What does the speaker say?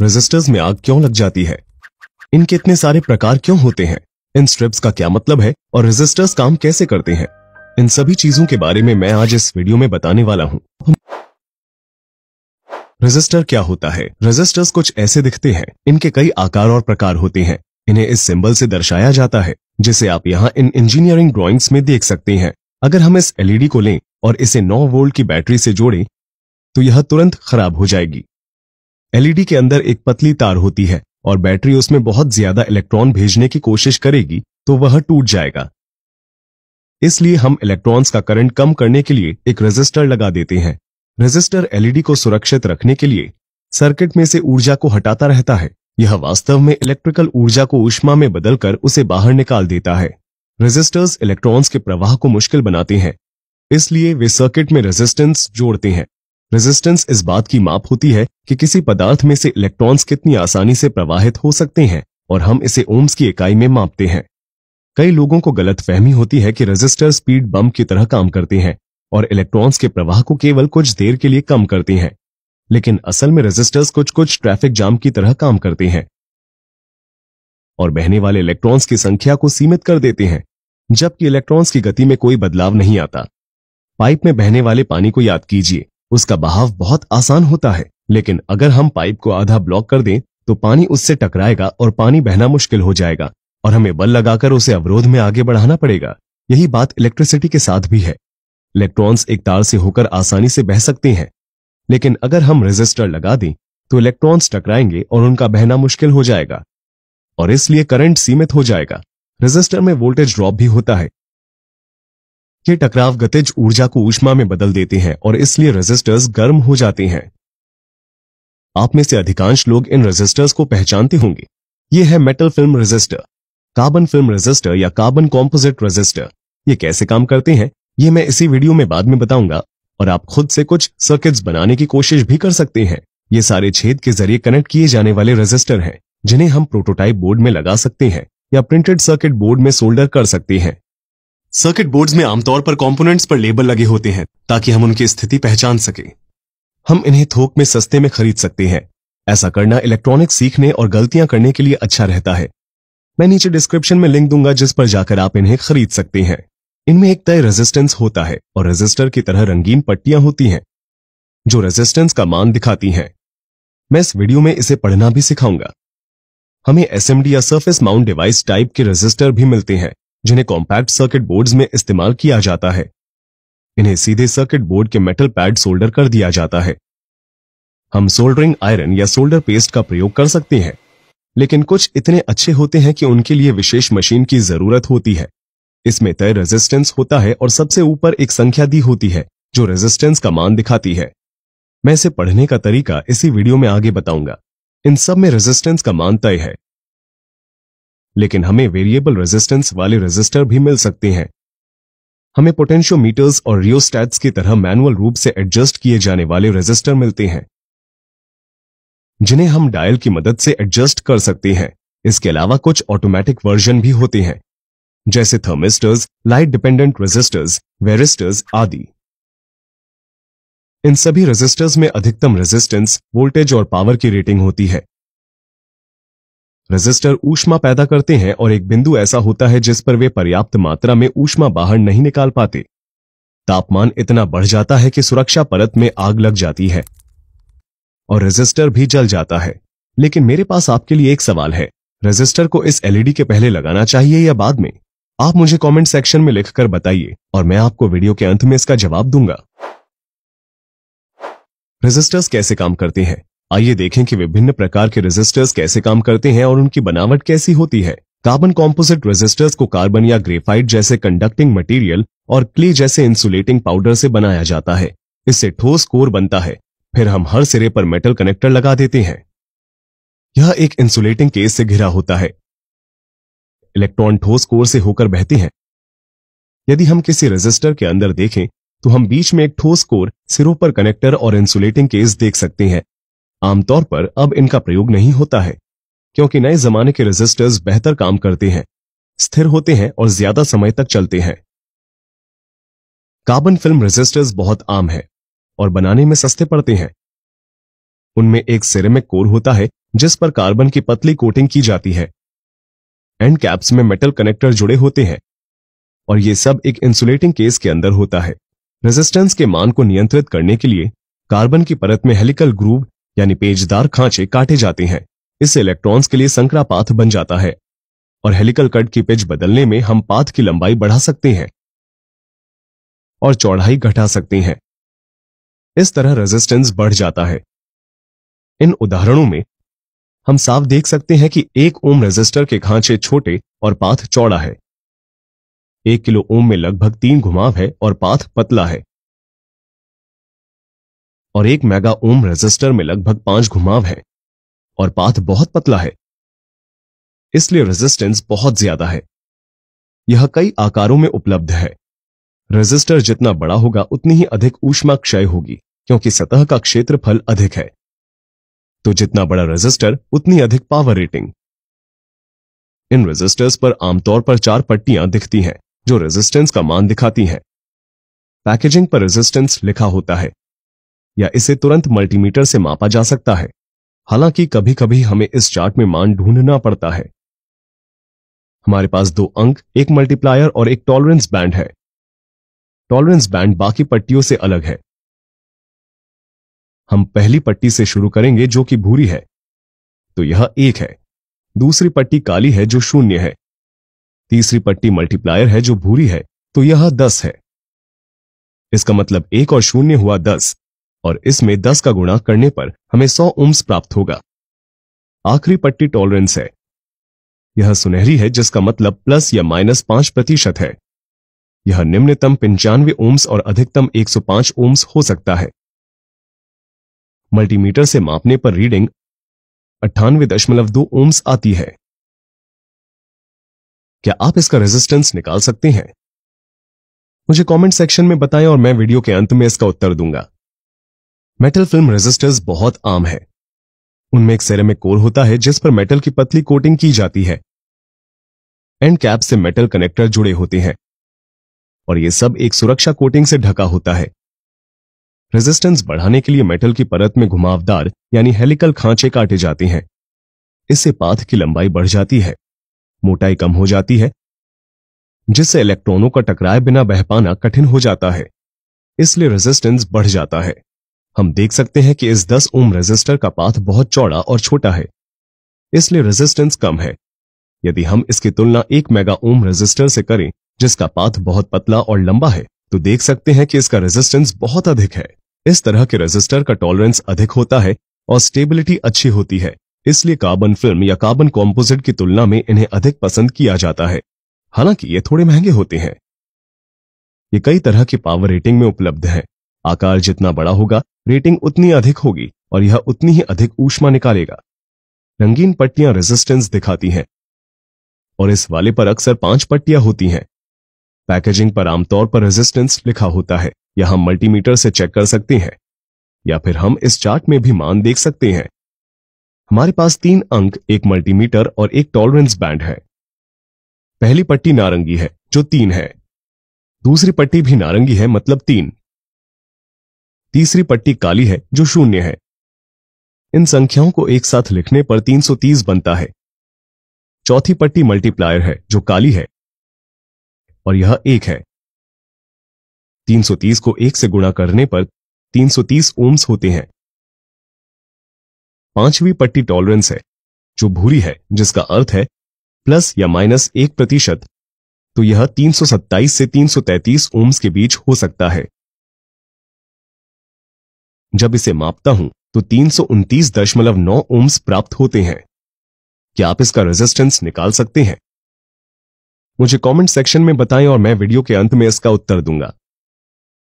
resistors में आग क्यों लग जाती है इनके इतने सारे प्रकार क्यों होते हैं इन स्ट्रिप्स का क्या मतलब है और रेजिस्टर्स काम कैसे करते हैं इन सभी चीजों के बारे में मैं आज इस वीडियो में बताने वाला हूँ रेजिस्टर क्या होता है रेजिस्टर्स कुछ ऐसे दिखते हैं इनके कई आकार और प्रकार होते हैं इन्हें इस सिंबल से दर्शाया जाता है जिसे आप यहाँ इन इंजीनियरिंग ड्रॉइंग्स में देख सकते हैं अगर हम इस एलईडी को लें और इसे 9 वोल्ट की बैटरी से जोड़ें तो यह तुरंत खराब हो जाएगी एलईडी के अंदर एक पतली तार होती है और बैटरी उसमें बहुत ज्यादा इलेक्ट्रॉन भेजने की कोशिश करेगी तो वह टूट जाएगा इसलिए हम इलेक्ट्रॉन्स का करंट कम करने के लिए एक रेजिस्टर लगा देते हैं रेजिस्टर एलईडी को सुरक्षित रखने के लिए सर्किट में से ऊर्जा को हटाता रहता है यह वास्तव में इलेक्ट्रिकल ऊर्जा को ऊष्मा में बदलकर उसे बाहर निकाल देता है रेजिस्टर्स इलेक्ट्रॉन्स के प्रवाह को मुश्किल बनाते हैं इसलिए वे सर्किट में रेजिस्टेंस जोड़ते हैं रेजिस्टेंस इस बात की माप होती है कि किसी पदार्थ में से इलेक्ट्रॉन्स कितनी आसानी से प्रवाहित हो सकते हैं और हम इसे ओम्स की इकाई में मापते हैं कई लोगों को गलत फहमी होती है कि रजिस्टर स्पीड बम की तरह काम करते हैं और इलेक्ट्रॉन्स के प्रवाह को केवल कुछ देर के लिए कम करते हैं लेकिन असल में रजिस्टर्स कुछ कुछ ट्रैफिक जाम की तरह काम करते हैं और बहने वाले इलेक्ट्रॉन्स की संख्या को सीमित कर देते हैं जबकि इलेक्ट्रॉन्स की गति में कोई बदलाव नहीं आता पाइप में बहने वाले पानी को याद कीजिए उसका बहाव बहुत आसान होता है लेकिन अगर हम पाइप को आधा ब्लॉक कर दें तो पानी उससे टकराएगा और पानी बहना मुश्किल हो जाएगा और हमें बल लगाकर उसे अवरोध में आगे बढ़ाना पड़ेगा यही बात इलेक्ट्रिसिटी के साथ भी है इलेक्ट्रॉन्स एक तार से होकर आसानी से बह सकते हैं लेकिन अगर हम रेजिस्टर लगा दें तो इलेक्ट्रॉन्स टकराएंगे और उनका बहना मुश्किल हो जाएगा और इसलिए करंट सीमित हो जाएगा रेजिस्टर में वोल्टेज ड्रॉप भी होता है के टकराव गतिज ऊर्जा को ऊष्मा में बदल देते हैं और इसलिए रेजिस्टर्स गर्म हो जाते हैं आप में से अधिकांश लोग इन रेजिस्टर्स को पहचानते होंगे ये है metal film resistor carbon film resistor या कार्बन कॉम्पोजिट रेजिस्टर ये कैसे काम करते हैं ये मैं इसी वीडियो में बाद में बताऊंगा और आप खुद से कुछ सर्किट्स बनाने की कोशिश भी कर सकते हैं ये सारे छेद के जरिए कनेक्ट किए जाने वाले रजिस्टर हैं जिन्हें हम प्रोटोटाइप बोर्ड में लगा सकते हैं या प्रिंटेड सर्किट बोर्ड में सोल्डर कर सकते हैं सर्किट बोर्ड्स में आमतौर पर कंपोनेंट्स पर लेबल लगे होते हैं ताकि हम उनकी स्थिति पहचान सके हम इन्हें थोक में सस्ते में खरीद सकते हैं ऐसा करना इलेक्ट्रॉनिक सीखने और गलतियां करने के लिए अच्छा रहता है मैं नीचे डिस्क्रिप्शन में लिंक दूंगा जिस पर जाकर आप इन्हें खरीद सकते हैं इनमें एक तय रेजिस्टेंस होता है और रेजिस्टर की तरह रंगीन पट्टियां होती हैं जो रेजिस्टेंस का मान दिखाती हैं मैं इस वीडियो में इसे पढ़ना भी सिखाऊंगा हमें एसएमडी या सर्फेस माउंट डिवाइस टाइप के रेजिस्टर भी मिलते हैं जिन्हें कॉम्पैक्ट सर्किट बोर्ड्स में इस्तेमाल किया जाता है इन्हें सीधे सर्किट बोर्ड के मेटल पैड सोल्डर कर दिया जाता है हम सोल्डरिंग आयरन या सोल्डर पेस्ट का प्रयोग कर सकते हैं लेकिन कुछ इतने अच्छे होते हैं कि उनके लिए विशेष मशीन की जरूरत होती है इसमें तय रेजिस्टेंस होता है और सबसे ऊपर एक संख्या दी होती है जो रेजिस्टेंस का मान दिखाती है मैं इसे पढ़ने का तरीका इसी वीडियो में आगे बताऊंगा इन सब में रेजिस्टेंस का मान तय है लेकिन हमें वेरिएबल रेजिस्टेंस वाले रेजिस्टर भी मिल सकते हैं हमें पोटेंशियोमीटर्स और रियोस्टैट्स की तरह मैनुअल रूप से एडजस्ट किए जाने वाले रेजिस्टर मिलते हैं जिन्हें हम डायल की मदद से एडजस्ट कर सकते हैं इसके अलावा कुछ ऑटोमेटिक वर्जन भी होते हैं जैसे thermistors light dependent resistors varistors आदि इन सभी रेजिस्टर्स में अधिकतम रेजिस्टेंस वोल्टेज और पावर की रेटिंग होती है रजिस्टर ऊष्मा पैदा करते हैं और एक बिंदु ऐसा होता है जिस पर वे पर्याप्त मात्रा में ऊष्मा बाहर नहीं निकाल पाते तापमान इतना बढ़ जाता है कि सुरक्षा परत में आग लग जाती है और रजिस्टर भी जल जाता है लेकिन मेरे पास आपके लिए एक सवाल है रजिस्टर को इस एलईडी e के पहले लगाना चाहिए या बाद में आप मुझे कमेंट सेक्शन में लिखकर बताइए और मैं आपको वीडियो के अंत में इसका जवाब दूंगा रजिस्टर्स कैसे काम करते हैं आइए देखें कि विभिन्न प्रकार के रेजिस्टर्स कैसे काम करते हैं और उनकी बनावट कैसी होती है कार्बन कॉम्पोजिट रेजिस्टर्स को कार्बन या ग्रेफाइट जैसे कंडक्टिंग मटेरियल और क्ले जैसे इंसुलेटिंग पाउडर से बनाया जाता है इससे ठोस कोर बनता है फिर हम हर सिरे पर मेटल कनेक्टर लगा देते हैं यह एक इंसुलेटिंग केस से घिरा होता है इलेक्ट्रॉन ठोस कोर से होकर बहते हैं यदि हम किसी रजिस्टर के अंदर देखें तो हम बीच में एक ठोस कोर सिरों पर कनेक्टर और इंसुलेटिंग केस देख सकते हैं आमतौर पर अब इनका प्रयोग नहीं होता है क्योंकि नए जमाने के रेजिस्टर्स बेहतर काम करते हैं स्थिर होते हैं और ज्यादा समय तक चलते हैं कार्बन फिल्म रेजिस्टर्स बहुत आम है और बनाने में सस्ते पड़ते हैं उनमें एक सिरेमिक कोर होता है जिस पर कार्बन की पतली कोटिंग की जाती है एंड कैप्स में मेटल कनेक्टर जुड़े होते हैं और ये सब एक इंसुलेटिंग केस के अंदर होता है रेजिस्टेंस के मान को नियंत्रित करने के लिए कार्बन की परत में हेलिकल ग्रूव यानी पेजदार खांचे काटे जाते हैं इससे इलेक्ट्रॉन्स के लिए संकरा पाथ बन जाता है और हेलिकल कट की पिच बदलने में हम पाथ की लंबाई बढ़ा सकते हैं और चौड़ाई घटा सकते हैं इस तरह रेजिस्टेंस बढ़ जाता है इन उदाहरणों में हम साफ देख सकते हैं कि एक ओम रेजिस्टर के खांचे छोटे और पाथ चौड़ा है एक किलो ओम में लगभग तीन घुमाव है और पाथ पतला है और एक मेगा ओम रेजिस्टर में लगभग पांच घुमाव है और पाथ बहुत पतला है इसलिए रेजिस्टेंस बहुत ज्यादा है यह कई आकारों में उपलब्ध है रेजिस्टर जितना बड़ा होगा उतनी ही अधिक ऊष्मा क्षय होगी क्योंकि सतह का क्षेत्रफल अधिक है तो जितना बड़ा रेजिस्टर उतनी अधिक पावर रेटिंग इन रेजिस्टर्स पर आमतौर पर चार पट्टियां दिखती हैं जो रेजिस्टेंस का मान दिखाती हैं पैकेजिंग पर रेजिस्टेंस लिखा होता है या इसे तुरंत मल्टीमीटर से मापा जा सकता है हालांकि कभी कभी हमें इस चार्ट में मान ढूंढना पड़ता है हमारे पास दो अंक एक मल्टीप्लायर और एक टॉलरेंस बैंड है टॉलरेंस बैंड बाकी पट्टियों से अलग है हम पहली पट्टी से शुरू करेंगे जो कि भूरी है तो यह एक है दूसरी पट्टी काली है जो शून्य है तीसरी पट्टी मल्टीप्लायर है जो भूरी है तो यह दस है इसका मतलब एक और शून्य हुआ दस और इसमें दस का गुणा करने पर हमें सौ उम्स प्राप्त होगा आखिरी पट्टी टॉलरेंस है यह सुनहरी है जिसका मतलब प्लस या माइनस पांच प्रतिशत है यह निम्नतम पंचानवे ओम्स और अधिकतम 105 ओम्स हो सकता है मल्टीमीटर से मापने पर रीडिंग अट्ठानवे दशमलव दो ओम्स आती है क्या आप इसका रेजिस्टेंस निकाल सकते हैं मुझे कमेंट सेक्शन में बताएं और मैं वीडियो के अंत में इसका उत्तर दूंगा मेटल फिल्म रेजिस्टर्स बहुत आम है उनमें एक सेरेमिक कोर होता है जिस पर मेटल की पतली कोटिंग की जाती है एंड कैप से मेटल कनेक्टर जुड़े होते हैं और यह सब एक सुरक्षा कोटिंग से ढका होता है रेजिस्टेंस बढ़ाने के लिए मेटल की परत में घुमावदार यानी हेलिकल खांचे काटे जाते हैं इससे पाथ की लंबाई बढ़ जाती है मोटाई कम हो जाती है जिससे इलेक्ट्रॉनों का टकराए बिना बह पाना कठिन हो जाता है इसलिए रेजिस्टेंस बढ़ जाता है हम देख सकते हैं कि इस 10 ओम रेजिस्टर का पाथ बहुत चौड़ा और छोटा है इसलिए रेजिस्टेंस कम है यदि हम इसकी तुलना एक मेगा ओम रेजिस्टर से करें जिसका पाथ बहुत पतला और लंबा है तो देख सकते हैं कि इसका रेजिस्टेंस बहुत अधिक है इस तरह के रेजिस्टर का टॉलरेंस अधिक होता है और स्टेबिलिटी अच्छी होती है इसलिए कार्बन फिल्म या कार्बन कॉम्पोजिट की तुलना में इन्हें अधिक पसंद किया जाता है हालांकि ये थोड़े महंगे होते हैं ये कई तरह की पावर रेटिंग में उपलब्ध है आकार जितना बड़ा होगा रेटिंग उतनी अधिक होगी और यह उतनी ही अधिक ऊष्मा निकालेगा रंगीन पट्टियां रेजिस्टेंस दिखाती हैं और इस वाले पर अक्सर पांच पट्टियां होती हैं पैकेजिंग पर आमतौर पर रेजिस्टेंस लिखा होता है या हम मल्टीमीटर से चेक कर सकते हैं या फिर हम इस चार्ट में भी मान देख सकते हैं हमारे पास तीन अंक एक मल्टीमीटर और एक टॉलरेंस बैंड है पहली पट्टी नारंगी है जो तीन है दूसरी पट्टी भी नारंगी है मतलब तीन तीसरी पट्टी काली है जो शून्य है इन संख्याओं को एक साथ लिखने पर 330 बनता है चौथी पट्टी मल्टीप्लायर है जो काली है और यह एक है 330 को एक से गुणा करने पर 330 ओम्स होते हैं पांचवी पट्टी टॉलरेंस है जो भूरी है जिसका अर्थ है प्लस या माइनस एक प्रतिशत तो यह 327 से 333 ओम्स के बीच हो सकता है जब इसे मापता हूं तो तीन दशमलव नौ ओम्स प्राप्त होते हैं क्या आप इसका रेजिस्टेंस निकाल सकते हैं मुझे कमेंट सेक्शन में बताएं और मैं वीडियो के अंत में इसका उत्तर दूंगा